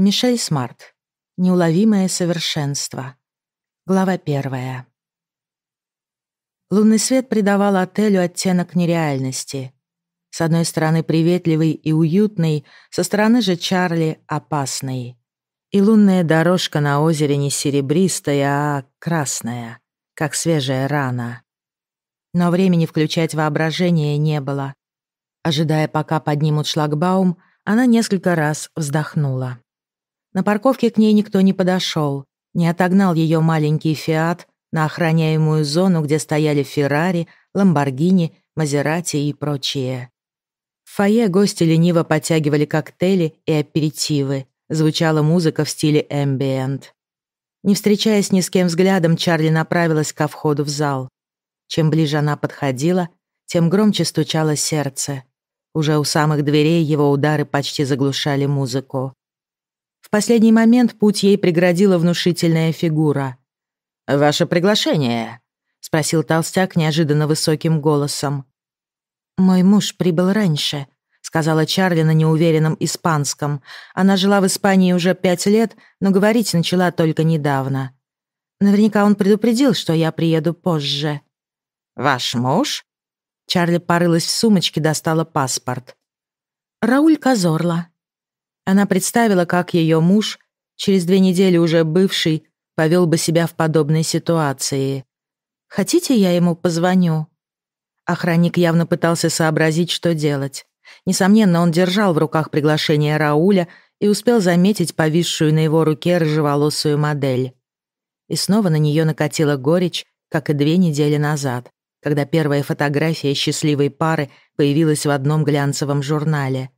Мишель Смарт. Неуловимое совершенство. Глава первая. Лунный свет придавал отелю оттенок нереальности. С одной стороны приветливый и уютный, со стороны же Чарли опасный. И лунная дорожка на озере не серебристая, а красная, как свежая рана. Но времени включать воображение не было. Ожидая, пока поднимут шлагбаум, она несколько раз вздохнула. На парковке к ней никто не подошел, не отогнал ее маленький «Фиат» на охраняемую зону, где стояли «Феррари», «Ламборгини», «Мазерати» и прочее. В фойе гости лениво подтягивали коктейли и аперитивы. Звучала музыка в стиле эмбиент. Не встречаясь ни с кем взглядом, Чарли направилась ко входу в зал. Чем ближе она подходила, тем громче стучало сердце. Уже у самых дверей его удары почти заглушали музыку. В последний момент путь ей преградила внушительная фигура. «Ваше приглашение?» — спросил толстяк неожиданно высоким голосом. «Мой муж прибыл раньше», — сказала Чарли на неуверенном испанском. Она жила в Испании уже пять лет, но говорить начала только недавно. Наверняка он предупредил, что я приеду позже. «Ваш муж?» Чарли порылась в сумочке, достала паспорт. «Рауль Казорла», она представила, как ее муж, через две недели уже бывший, повел бы себя в подобной ситуации. «Хотите, я ему позвоню?» Охранник явно пытался сообразить, что делать. Несомненно, он держал в руках приглашение Рауля и успел заметить повисшую на его руке рыжеволосую модель. И снова на нее накатила горечь, как и две недели назад, когда первая фотография счастливой пары появилась в одном глянцевом журнале.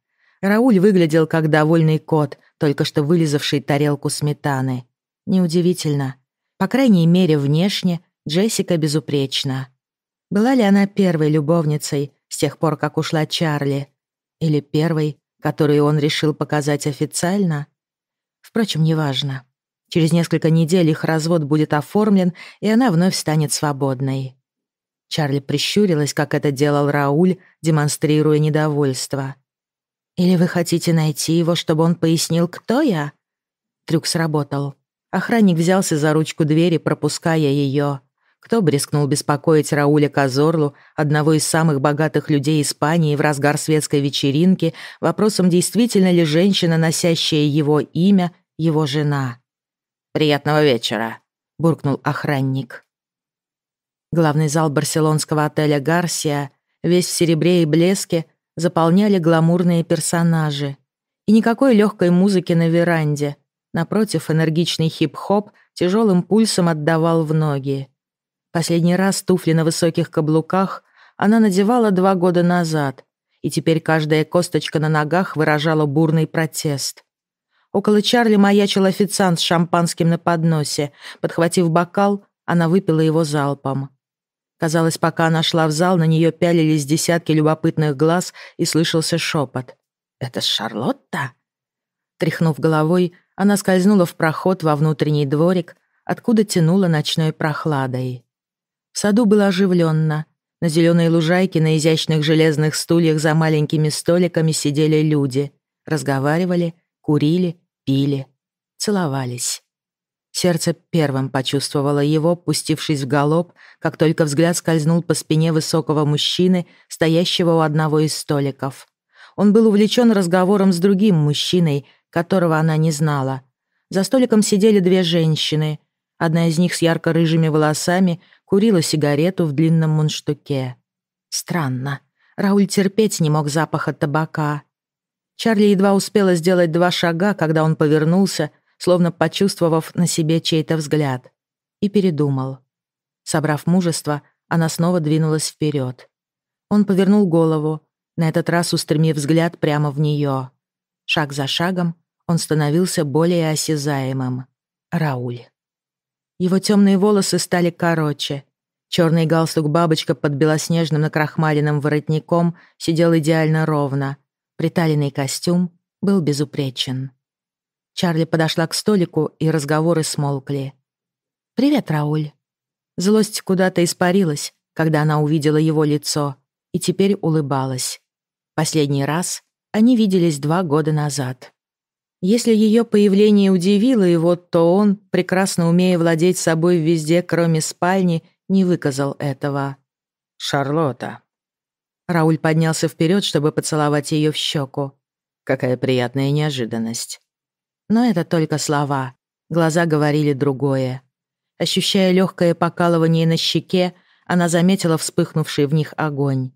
Рауль выглядел как довольный кот, только что вылизавший тарелку сметаны. Неудивительно. По крайней мере, внешне Джессика безупречна. Была ли она первой любовницей с тех пор, как ушла Чарли? Или первой, которую он решил показать официально? Впрочем, неважно. Через несколько недель их развод будет оформлен, и она вновь станет свободной. Чарли прищурилась, как это делал Рауль, демонстрируя недовольство. Или вы хотите найти его, чтобы он пояснил, кто я? Трюк сработал. Охранник взялся за ручку двери, пропуская ее. Кто бы рискнул беспокоить Рауля Казорлу, одного из самых богатых людей Испании в разгар светской вечеринки, вопросом, действительно ли женщина, носящая его имя, его жена? «Приятного вечера», — буркнул охранник. Главный зал барселонского отеля «Гарсия», весь в серебре и блеске, заполняли гламурные персонажи. И никакой легкой музыки на веранде. Напротив, энергичный хип-хоп тяжелым пульсом отдавал в ноги. Последний раз туфли на высоких каблуках она надевала два года назад, и теперь каждая косточка на ногах выражала бурный протест. Около Чарли маячил официант с шампанским на подносе. Подхватив бокал, она выпила его залпом. Казалось, пока она шла в зал, на нее пялились десятки любопытных глаз и слышался шепот. «Это Шарлотта?» Тряхнув головой, она скользнула в проход во внутренний дворик, откуда тянула ночной прохладой. В саду было оживленно. На зеленой лужайке на изящных железных стульях за маленькими столиками сидели люди. Разговаривали, курили, пили, целовались. Сердце первым почувствовало его, пустившись в галоп, как только взгляд скользнул по спине высокого мужчины, стоящего у одного из столиков. Он был увлечен разговором с другим мужчиной, которого она не знала. За столиком сидели две женщины. Одна из них с ярко-рыжими волосами курила сигарету в длинном мундштуке. Странно. Рауль терпеть не мог запаха табака. Чарли едва успела сделать два шага, когда он повернулся, словно почувствовав на себе чей-то взгляд, и передумал. Собрав мужество, она снова двинулась вперед. Он повернул голову, на этот раз устремив взгляд прямо в нее. Шаг за шагом он становился более осязаемым. Рауль. Его темные волосы стали короче. Черный галстук-бабочка под белоснежным накрахмаленным воротником сидел идеально ровно. Приталенный костюм был безупречен. Чарли подошла к столику, и разговоры смолкли. «Привет, Рауль». Злость куда-то испарилась, когда она увидела его лицо, и теперь улыбалась. Последний раз они виделись два года назад. Если ее появление удивило его, то он, прекрасно умея владеть собой везде, кроме спальни, не выказал этого. «Шарлотта». Рауль поднялся вперед, чтобы поцеловать ее в щеку. «Какая приятная неожиданность. Но это только слова. Глаза говорили другое. Ощущая легкое покалывание на щеке, она заметила вспыхнувший в них огонь.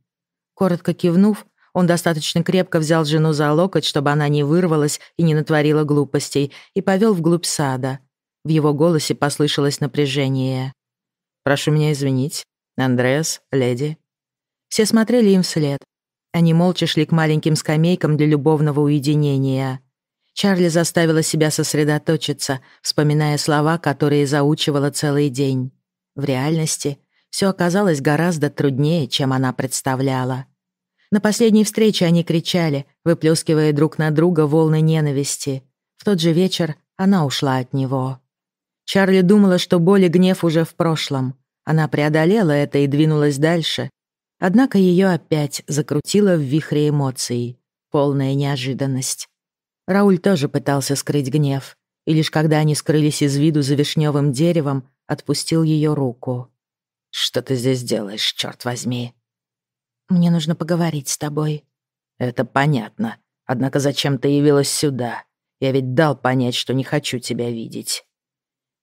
Коротко кивнув, он достаточно крепко взял жену за локоть, чтобы она не вырвалась и не натворила глупостей, и повел вглубь сада. В его голосе послышалось напряжение. «Прошу меня извинить. Андреас, леди». Все смотрели им вслед. Они молча шли к маленьким скамейкам для любовного уединения. Чарли заставила себя сосредоточиться, вспоминая слова, которые заучивала целый день. В реальности все оказалось гораздо труднее, чем она представляла. На последней встрече они кричали, выплескивая друг на друга волны ненависти. В тот же вечер она ушла от него. Чарли думала, что боль и гнев уже в прошлом. Она преодолела это и двинулась дальше. Однако ее опять закрутило в вихре эмоций. Полная неожиданность. Рауль тоже пытался скрыть гнев, и лишь когда они скрылись из виду за вишневым деревом, отпустил ее руку. «Что ты здесь делаешь, черт возьми?» «Мне нужно поговорить с тобой». «Это понятно. Однако зачем ты явилась сюда? Я ведь дал понять, что не хочу тебя видеть».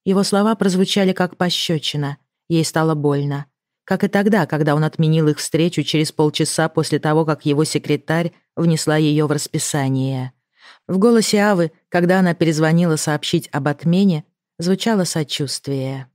Его слова прозвучали как пощечина. Ей стало больно. Как и тогда, когда он отменил их встречу через полчаса после того, как его секретарь внесла ее в расписание. В голосе Авы, когда она перезвонила сообщить об отмене, звучало сочувствие.